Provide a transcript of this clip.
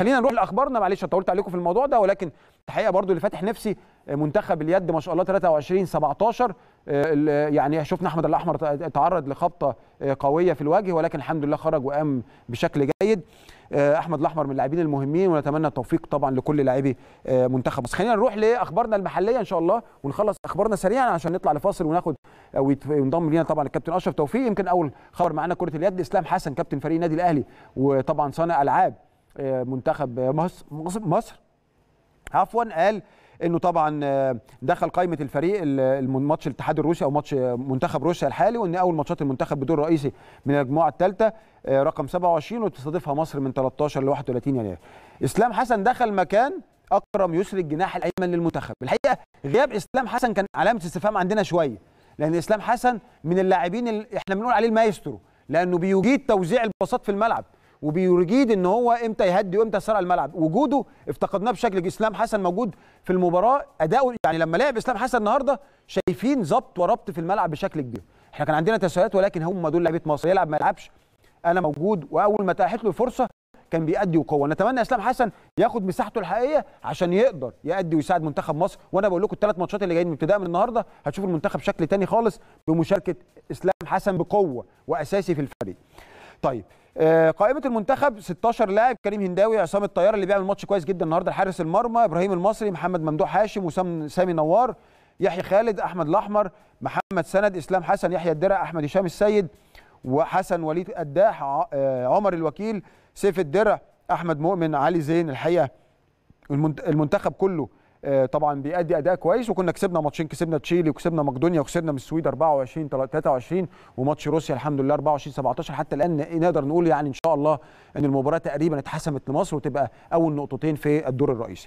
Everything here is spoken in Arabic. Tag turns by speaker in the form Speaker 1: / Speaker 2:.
Speaker 1: خلينا نروح لاخبارنا معلش طولت عليكم في الموضوع ده ولكن الحقيقه برضو اللي فاتح نفسي آه، منتخب اليد ما شاء الله 23 17 آه، يعني شفنا احمد الاحمر تعرض لخبطه آه، قويه في الوجه ولكن الحمد لله خرج وقام بشكل جيد احمد الاحمر من اللاعبين المهمين ونتمنى التوفيق طبعا لكل لاعبي منتخب بس خلينا نروح لاخبارنا المحليه ان شاء الله ونخلص اخبارنا سريعا عشان نطلع لفاصل وناخد وينضم لينا طبعا الكابتن اشرف توفيق يمكن اول خبر معانا كره اليد اسلام حسن كابتن فريق النادي الاهلي وطبعا صانع العاب آه، منتخب مصر مصر عفوا قال انه طبعا آه، دخل قائمه الفريق الماتش الاتحاد الروسي او ماتش منتخب روسيا الحالي وان اول ماتشات المنتخب بدور رئيسي من المجموعه الثالثه آه، رقم 27 وتستضيفها مصر من 13 ل 31 يناير. اسلام حسن دخل مكان اكرم يسري الجناح الايمن للمنتخب، الحقيقه غياب اسلام حسن كان علامه استفهام عندنا شويه لان اسلام حسن من اللاعبين اللي احنا بنقول عليه المايسترو لانه بيجيد توزيع الباصات في الملعب. وبيرجيد ان هو امتى يهدي وامتى يسرع الملعب وجوده افتقدناه بشكل اسلام حسن موجود في المباراه اداؤه يعني لما لعب اسلام حسن النهارده شايفين ظبط وربط في الملعب بشكل كبير احنا كان عندنا تساؤلات ولكن هم دول لعيبه مصر يلعب ما يلعبش انا موجود واول ما اتاحت له الفرصه كان بيأدي وقوه نتمنى اسلام حسن ياخد مساحته الحقيقيه عشان يقدر يأدي ويساعد منتخب مصر وانا بقول لكم الثلاث ماتشات اللي جايين من ابتداء من النهارده هتشوفوا المنتخب شكل تاني خالص بمشاركه اسلام حسن بقوه واساسي في الفريق طيب آه، قائمه المنتخب 16 لاعب كريم هنداوي عصام الطيار اللي بيعمل ماتش كويس جدا النهارده حارس المرمى ابراهيم المصري محمد ممدوح هاشم وسام سامي نوار يحيى خالد احمد الاحمر محمد سند اسلام حسن يحيى الدرع احمد هشام السيد وحسن وليد قداح آه، عمر الوكيل سيف الدرع احمد مؤمن علي زين الحقيقه المنتخب كله آه، طبعا بيأدي اداء كويس وكنا كسبنا ماتشين كسبنا تشيلي وكسبنا مقدونيا وخسرنا من السويد 24 23 وماتش روسيا الحمد لله 24 17 حتى الان نقدر نقول يعني ان شاء الله ان المباراه تقريبا اتحسمت لمصر وتبقى اول نقطتين في الدور الرئيسي